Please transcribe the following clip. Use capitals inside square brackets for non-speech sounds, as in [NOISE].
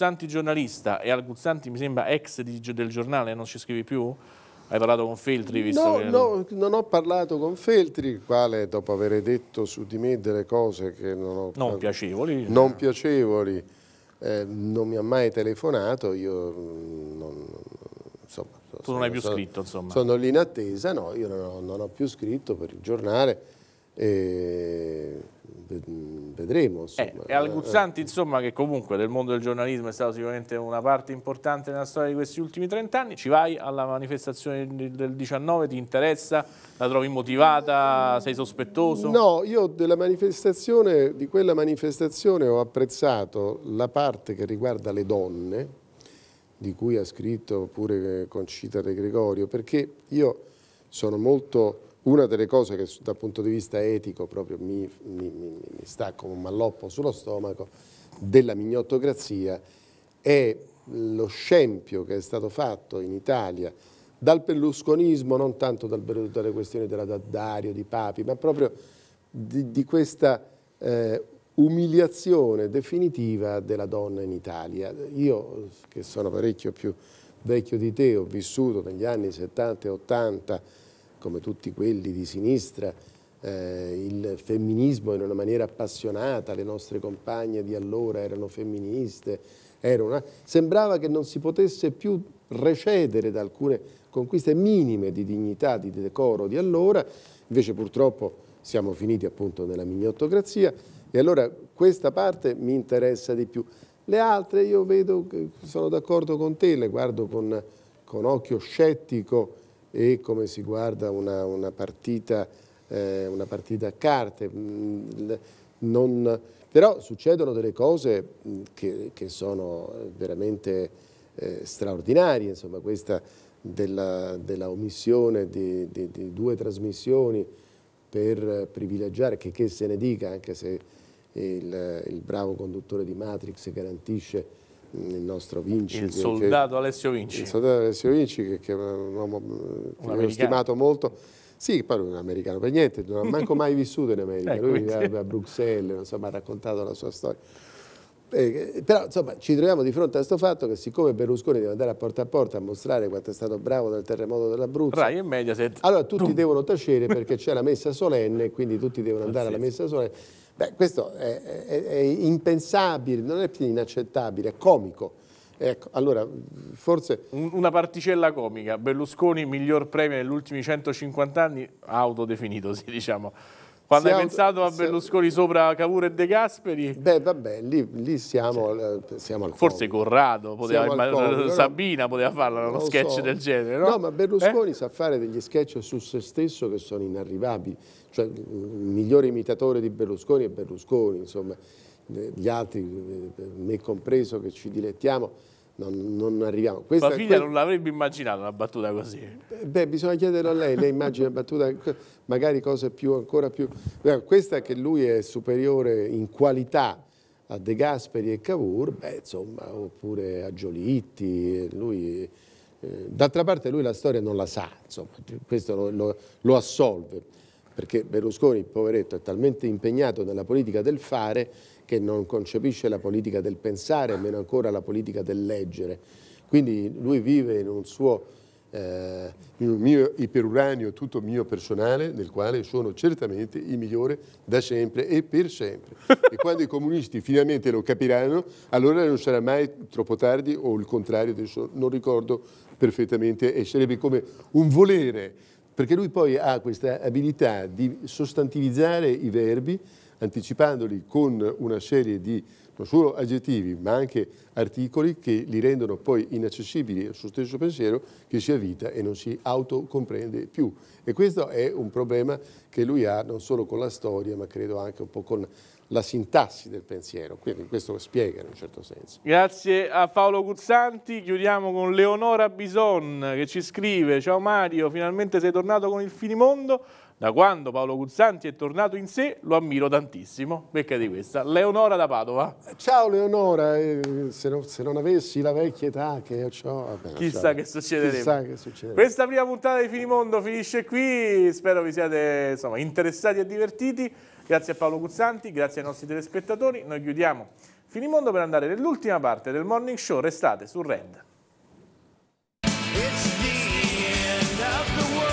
Guzzanti giornalista e al Guzzanti mi sembra ex di, del giornale, non ci scrivi più? Hai parlato con Feltri? Visto no, che... no, non ho parlato con Feltri, il quale dopo aver detto su di me delle cose che non ho... Non piacevoli. Non piacevoli, eh, non mi ha mai telefonato, io mm, non, insomma, Tu sono, non hai più sono, scritto, insomma. Sono lì in attesa, no, io non ho, non ho più scritto per il giornale. E vedremo. Eh, e al Guzzanti, insomma, che comunque del mondo del giornalismo è stato sicuramente una parte importante nella storia di questi ultimi 30 anni, ci vai alla manifestazione del 19, ti interessa, la trovi motivata, sei sospettoso? No, io della manifestazione, di quella manifestazione ho apprezzato la parte che riguarda le donne, di cui ha scritto pure Concita De Gregorio, perché io sono molto una delle cose che dal punto di vista etico proprio mi, mi, mi, mi sta come un malloppo sullo stomaco della mignottocrazia è lo scempio che è stato fatto in Italia dal berlusconismo, non tanto dal, dalle questioni della Daddario, di Papi, ma proprio di, di questa eh, umiliazione definitiva della donna in Italia. Io, che sono parecchio più vecchio di te, ho vissuto negli anni 70 e 80 come tutti quelli di sinistra, eh, il femminismo in una maniera appassionata, le nostre compagne di allora erano femministe, era una... sembrava che non si potesse più recedere da alcune conquiste minime di dignità, di decoro di allora, invece purtroppo siamo finiti appunto nella mignottocrazia e allora questa parte mi interessa di più. Le altre io vedo, sono d'accordo con te, le guardo con, con occhio scettico, e come si guarda una, una, partita, eh, una partita, a carte. Mm, non, però succedono delle cose mm, che, che sono eh, veramente eh, straordinarie, insomma questa della, della omissione di, di, di, due trasmissioni per privilegiare, che, che se ne dica, anche se il, il bravo conduttore di Matrix garantisce il nostro Vinci. Il soldato che, Alessio Vinci. Il soldato Alessio Vinci, che, che è un uomo eh, che avevo stimato molto. Sì, poi non è americano per niente, non ha manco mai vissuto in America, [LAUGHS] ecco, lui viveva a Bruxelles, insomma, ha raccontato la sua storia. Eh, eh però insomma ci troviamo di fronte a questo fatto che siccome Berlusconi deve andare a porta a porta a mostrare quanto è stato bravo nel terremoto dell'Abruzzo Rai e Mediaset allora tutti Tum. devono tacere perché c'è la messa solenne quindi tutti devono andare alla messa solenne Beh, questo è, è, è, impensabile, non è più inaccettabile, è comico. Ecco, allora, forse... Una particella comica, Berlusconi miglior premio negli ultimi 150 anni, autodefinitosi, diciamo. Quando siamo, hai pensato a Berlusconi sopra Cavour e De Gasperi? Beh, vabbè, lì, lì siamo, cioè, siamo al Forse COVID. Corrado, poteva, ma, COVID, Sabina poteva fare uno sketch so. del genere, no? No, ma Berlusconi eh? sa fare degli sketch su se stesso che sono inarrivabili. Cioè, il migliore imitatore di Berlusconi è Berlusconi, insomma. Gli altri, eh, me compreso, che ci dilettiamo non, non arriviamo. Questa, Tua figlia que... non l'avrebbe immaginata una battuta così. Beh, bisogna chiederlo a lei, lei immagina una battuta, magari cose più, ancora più... Questa che lui è superiore in qualità a De Gasperi e Cavour, beh, insomma, oppure a Giolitti, lui... Eh, d'altra parte lui la storia non la sa, insomma, questo lo, lo, lo assolve perché Berlusconi, poveretto, è talmente impegnato nella politica del fare che non concepisce la politica del pensare, meno ancora la politica del leggere. Quindi lui vive in un suo eh, in un mio iperuranio tutto mio personale, nel quale sono certamente il migliore da sempre e per sempre. e quando i comunisti finalmente lo capiranno, allora non sarà mai troppo tardi o il contrario, adesso non ricordo perfettamente, e sarebbe come un volere perché lui poi ha questa abilità di sostantivizzare i verbi anticipandoli con una serie di non solo aggettivi ma anche articoli che li rendono poi inaccessibili al suo stesso pensiero che si avvita e non si autocomprende più. E questo è un problema che lui ha non solo con la storia ma credo anche un po' con la sintassi del pensiero, quindi questo lo spiega in un certo senso. Grazie a Paolo Guzzanti, chiudiamo con Leonora Bison che ci scrive Ciao Mario, finalmente sei tornato con il finimondo, da quando Paolo Guzzanti è tornato in sé lo ammiro tantissimo. Becca di questa. Leonora da Padova. Eh, ciao Leonora, eh, se, non, se, non, avessi la vecchia età che ho... Vabbè, chissà, ciao. che succederebbe. chissà che succederebbe. Questa prima puntata di Finimondo finisce qui. Spero vi siate insomma, interessati e divertiti. Grazie a Paolo Guzzanti, grazie ai nostri telespettatori. Noi chiudiamo Finimondo per andare nell'ultima parte del morning show. Restate su Red. It's the end of the world.